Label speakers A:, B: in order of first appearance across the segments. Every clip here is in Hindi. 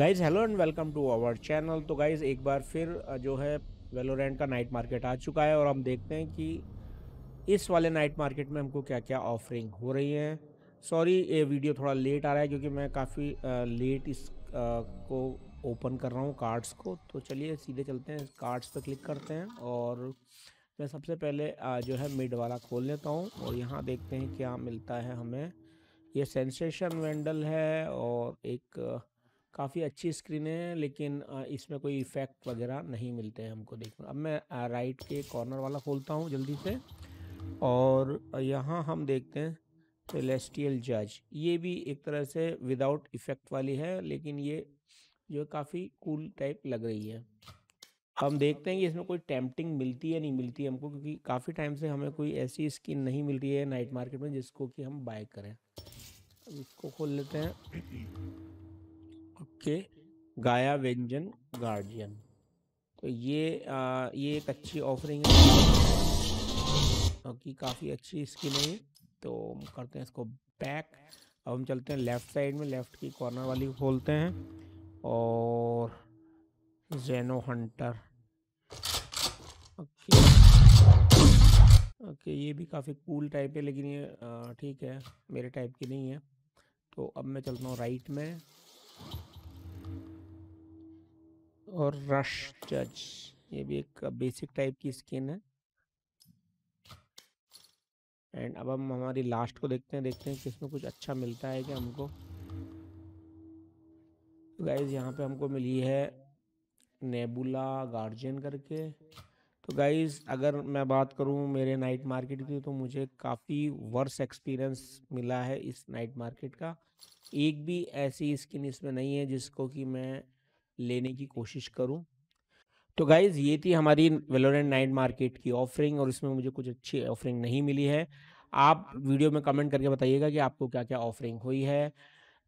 A: guys hello and welcome to our channel तो गाइज एक बार फिर जो है वेलोरेंट का नाइट मार्केट आ चुका है और हम देखते हैं कि इस वाले नाइट मार्केट में हमको क्या क्या ऑफरिंग हो रही है सॉरी ये वीडियो थोड़ा लेट आ रहा है क्योंकि मैं काफ़ी लेट इस आ, को ओपन कर रहा हूँ कार्ड्स को तो चलिए सीधे चलते हैं कार्ड्स पर क्लिक करते हैं और मैं सबसे पहले आ, जो है मिड वाला खोल लेता हूँ और यहाँ देखते हैं क्या मिलता है हमें ये सेंसेशन वेंडल है और एक काफ़ी अच्छी स्क्रीन है लेकिन इसमें कोई इफ़ेक्ट वगैरह नहीं मिलते हैं हमको देखने अब मैं राइट के कॉर्नर वाला खोलता हूँ जल्दी से और यहाँ हम देखते हैं सेलेस्टियल जज ये भी एक तरह से विदाउट इफ़ेक्ट वाली है लेकिन ये जो काफ़ी कूल टाइप लग रही है हम देखते हैं कि इसमें कोई टेम्पटिंग मिलती है नहीं मिलती है हमको क्योंकि काफ़ी टाइम से हमें कोई ऐसी स्किन नहीं मिल रही है नाइट मार्केट में जिसको कि हम बाय करें अब इसको खोल लेते हैं के गाया व्यंजन गार्जियन तो ये आ, ये एक अच्छी ऑफरिंग है की काफ़ी अच्छी स्किन है ये तो हम करते हैं इसको बैक अब हम चलते हैं लेफ़्ट साइड में लेफ़्ट की कॉर्नर वाली खोलते हैं और जेनो हंटर ओके ओके ये भी काफ़ी कूल टाइप है लेकिन ये ठीक है मेरे टाइप की नहीं है तो अब मैं चलता हूँ राइट में और रश जज ये भी एक बेसिक टाइप की स्किन है एंड अब हम हमारी लास्ट को देखते हैं देखते हैं कि इसमें कुछ अच्छा मिलता है क्या हमको तो गाइज यहाँ पे हमको मिली है नेबुला गार्जियन करके तो गाइज अगर मैं बात करूँ मेरे नाइट मार्केट की तो मुझे काफ़ी वर्स एक्सपीरियंस मिला है इस नाइट मार्केट का एक भी ऐसी स्किन इसमें नहीं है जिसको कि मैं लेने की कोशिश करूँ तो गाइज ये थी हमारी वेलोरेंट नाइट मार्केट की ऑफरिंग और इसमें मुझे कुछ अच्छी ऑफरिंग नहीं मिली है आप वीडियो में कमेंट करके बताइएगा कि आपको क्या क्या ऑफरिंग हुई है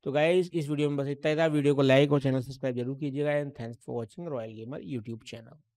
A: तो गाइज इस वीडियो में बस इतना ही था वीडियो को लाइक और चैनल सब्सक्राइब जरूर कीजिएगा and thanks for watching Royal Gamer YouTube channel